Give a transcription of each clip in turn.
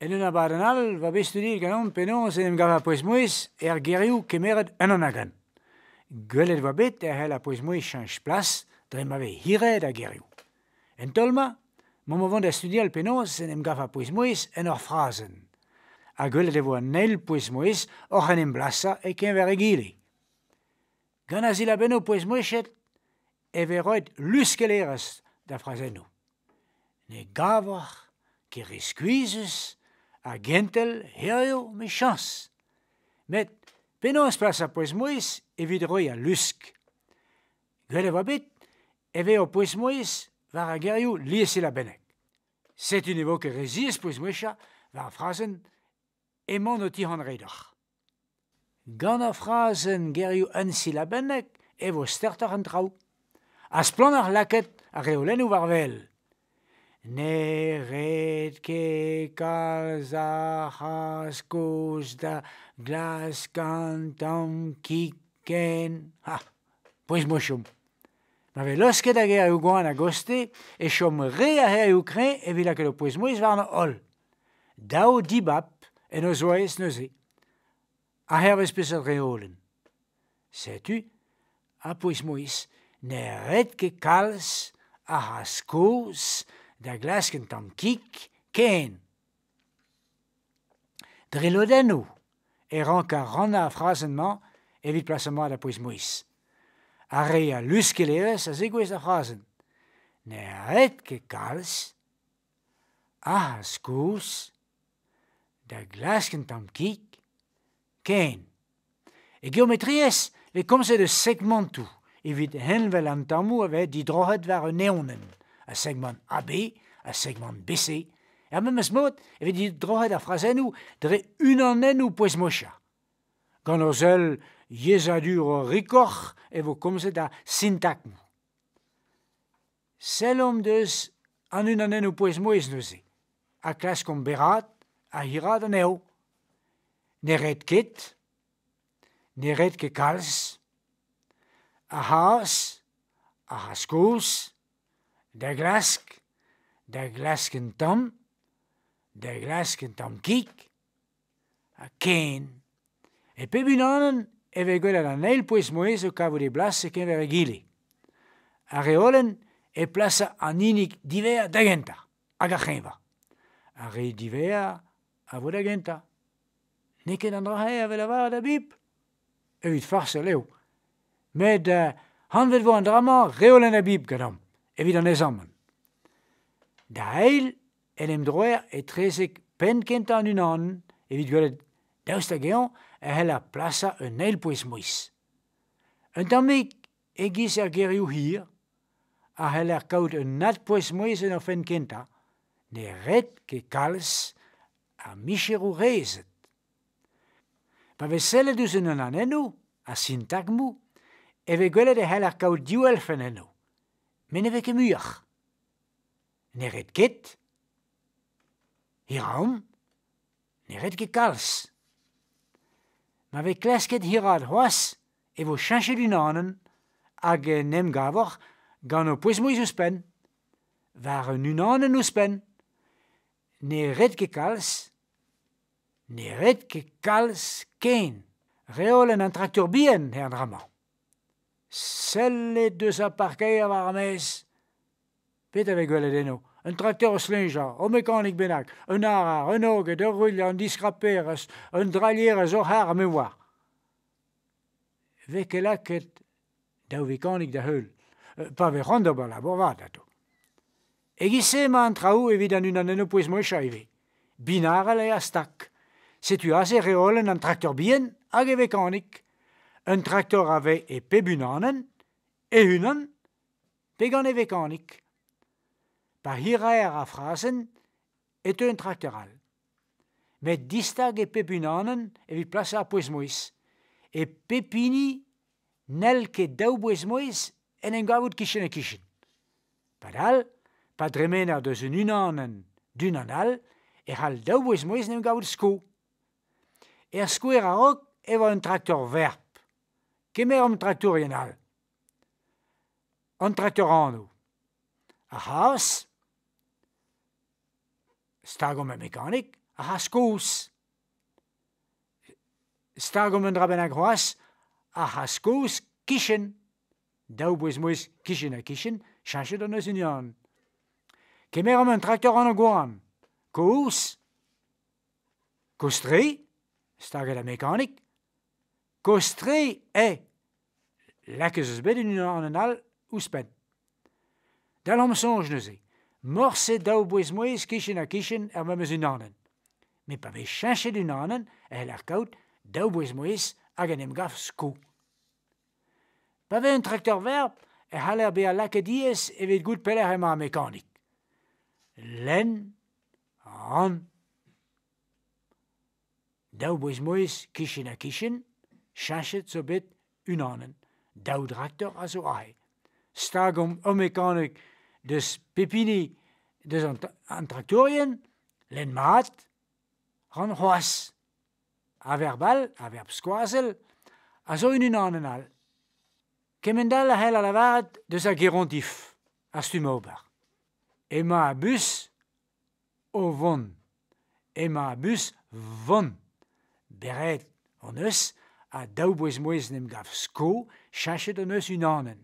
En un al va bez tu dir ganon penons en em gava poes moes er gerriou kemeret an an agan. Gwellet va bet er hel a poes moes chanj plas dre ma ve hiret a gerriou. En tolma, ma vond a studi al penaos en em gava poes moes en or frazen. A gwellet evo an nel poes moes or en em blasa e ken ver egile. Gan a zil a beno poes e ve roet luskeleres da frazenou. Ne gavar ke reskuizus a gentel herio me chans. Met penos pas a poes mois e roi a lusk. Gwede va bit e veo poes mois var a gerio liese la benek. Set un evo ke rezis poes moisha var frazen e mon o tihan reidach. Gant a frazen gerio un si la benek e vos stertar an trau. As planar laket a reolenu varvel. Ne red ke kaza has da glas kantam kiken. Ha, Poiz mo chom. Ma ve losket hag ea eo gwaan a goste, e chom re a her eo kren e vila ket o poiz mo varna ol. Dao dibap en o zoaez neuze. A her vez peset reolen. Setu, a poiz mo ne red ke kalz a has da glasken tam kik ken. Dre lo den e rank ranna a frazen man, evit plasamoa da poiz moiz. re a luske le a zegoez a frasen. Ne a et ke kals, ah, a has da glasken tam kik ken. E geometries, le komse de segmentu, evit henvel an tamu avet di drohet var neonen. a segment AB, a segment BC. Er me mes mot, evit dit drohet a frazenou, dre un an ou poez mocha. Gant o zel, jezadur o rikoch, evo komzet a sintakm. Selom deus, an un an ou poez moez neuze. A klas kom berat, a hirad an eo. Ne red ket, ne red ke kalz, a has a haskouz, kouls, da glask, da glask en tom, da glask en tom kik, a ken. E pe bin anan, e ve gwell an eil poes moez o e de blas se ken ver e gile. A reolen e plasa an inik divea da genta, aga chenva. A re divea a vo da genta. ken an drahe a vel avar da bip, e vit farse leo. Med uh, vo an drama reolen a bip gadam. evit an ez Da eil, en em droer, e trezek pen kenta an un an, evit gwelet da geon, e a plasa un eil pouez mouis. Un tamik, e gis er hir, a eil ar er kaout un nat pouez en ar kenta, ne ret ke kals a michiru rezet. Pa ve sele duzen an an a sintagmu, mou, e ve gwelet e eil ar er kaout enu. me ne veke muioc'h. Ne ket I raom Ne ket kals. Ma ve klasket hirad hoas e vo chanche du nanen hag e nem gavor gant o poes moiz ouspen. War un unanen ouspen. Ne red ket kals Ne red ket kals ken. Reol an traktor bien, herr Dramant. sellet deus ar parkeir war ar mez. Pet avek gwelet eno, un traktor o o mekanik bennak, un ara, un oge, an rulla, un diskraper, un dralier o har me war. Vek e laket da da heul, euh, pa ve rondo ba la borva dato. E gise ma an traou evit an unan eno poez moesha evi. Binar ale a stak. Setu aze en an traktor bien, hag e vekanik. un traktor ave e pebunanen, e hunan, pegan e vekanik. Pa hiraer a frasen, eto un traktor Met distag e pebunanen, e vi plasa a poezmoiz, E pepini, nel ke daou boezmoiz en en gavout kishen e kishen. Pa dal, pa dremena er deus un unanen, dunan e hal dao poez en en gavout sko. Er sko e raok, eva e un traktor vert. kemer om traktour yen al. An traktour an nou? A haas, stag om mekanik, a haas kous. Stag om draben a groas, a haas kous kishen. Daou bouez mouez kishen a kishen, chanche an eus union. Kemer om an traktour an o gouan. Kous, kous tri, a mekanik, kostre e lakez eus bet unan an anal ou spen. Da l'am sonj neuze, morse daou bouez moez kishin a kishen er me un unanen. Me pa vez chanchet unanen e el ar kaout daou bouez moez hag an emgaf skou. Pa vez un traktor vert e er haler be a lakez diez evit gout peler emañ mekanik. Len, an, daou bouez moez kishen a kishin, chachet zo bet unanen, daou draktor a zo ae. Stag om omekanek des pepini des an, lenn len mat, ran hoas. A verbal, a verb skoazel, a zo un unanen al. Kemendal a hel a lavaret deus sa gerontif, a stu ober. Ema a bus, o von. Ema a bus, von. Beret, on eus, a daou boez mouezhenem gav sko, chachet an eus un anen.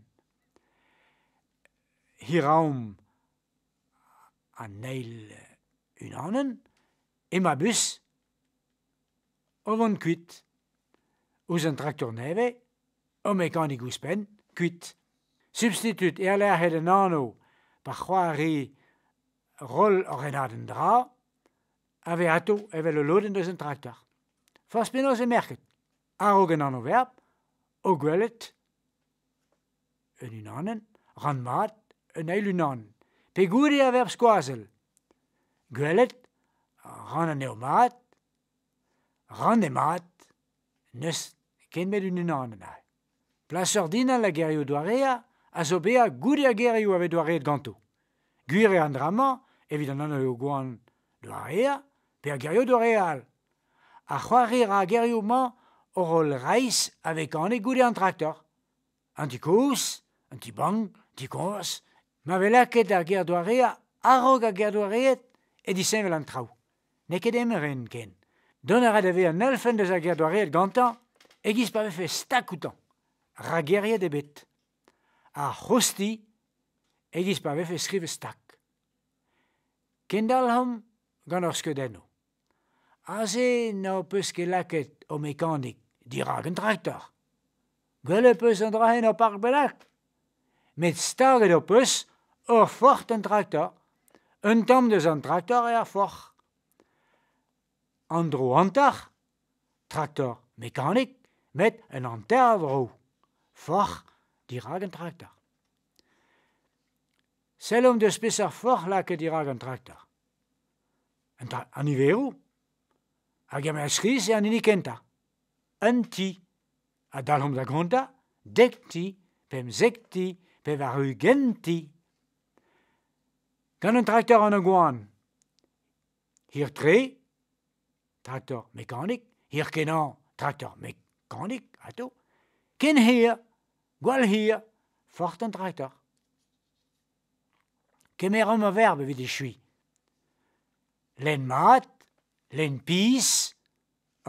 Hi an neil euh, un e ma bus, o vant kuit. Ouz an traktor neve, o mekanik e ouz pen, kuit. Substitut e aler hel an anno, pa c'hoare rol o renad dra, ave ato evel o loden deus an traktor. Fos penos e merket. arrogen an overb, o gwellet, un unanen, ran mat, un eil unanen. Pe gouri a verb skoazel. Gwellet, ran an eo mat, ran e mat, neus ken met un unanen a. Plaseur dinan la gerio doarea, a zo bea gouri a gerio ave doareet ganto. Gwire an draman, evit an an eo gwan doarea, pe a gerio doareal. A c'hoari a gerio man, ur ol reis avek an e goude an traktor. An ti kous, an ti bang, an ti kous. Ma vela ket ar gerdo a rog a e di semel an traou. Ne ket eme ken. Don ar adave an elfen deus ar gerdo gantan, e gis pa vefe stakoutan. Ra gerriet e bet. A hosti, e gis pa vefe skrive stak. Ken dal gant ar skedeno. Aze, na peus ket laket o mekanik. di ragen traktor. Gelle peus an drahen op ar belak. Met staget do peus ur fort an traktor. Un tam deus an traktor e ar fort. An dro antar, traktor mekanik, met an anter avro. Fort di ragen traktor. Selom deus pis ar fort la ke di traktor. An iveru. Hag jame a skriz an Hag a skriz e an inikenta. un ti. A dalom da gonta, dek ti, pem zek ti, pem a ti. Gant un traktor an a gwan. Hir tre, traktor mekanik, hir kenan, traktor mekanik, ato. Ken hir, gwal hir, fort un traktor. Kemer om a verbe vid e chui. Len mat, len pis,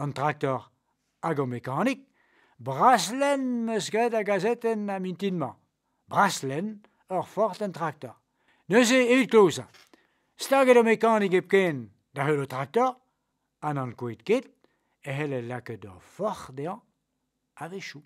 un traktor hag o mekanik, braslen meus gret a gazeten a mintinman. Braslen, ur fort en traktor. Neuze, evit klosa. Staget o mekanik ken da heul o traktor, an an kouet ket, e hele laket ur fort dean a vechou.